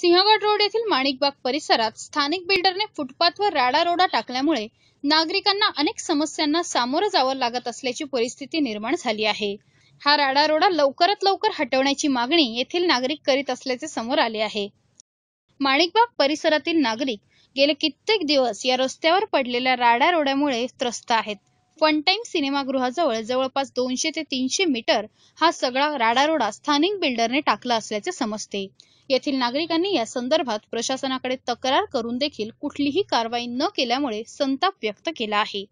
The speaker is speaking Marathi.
सिंहगड रोड येथील माणिकबाग परिसरात स्थानिक बिल्डरने फुटपाथवर राडारोडा टाकल्यामुळे नागरिकांना अनेक समस्यांना सामोरं जावं लागत असल्याची परिस्थिती निर्माण झाली आहे हा राडारोडा लवकरात लवकर हटवण्याची मागणी येथील नागरिक करीत असल्याचे समोर आले आहे माणिकबाग परिसरातील नागरिक गेले कित्येक दिवस या रस्त्यावर पडलेल्या राडारोड्यामुळे त्रस्त आहेत फन टाइम सिनेमागृहाजवळ जवळपास दोनशे ते तीनशे मीटर हा सगळा राडारोडा स्थानिक बिल्डरने टाकला असल्याचे समजते येथील नागरिकांनी या संदर्भात प्रशासनाकडे तक्रार करून देखील कुठलीही कारवाई न केल्यामुळे संताप व्यक्त केला आहे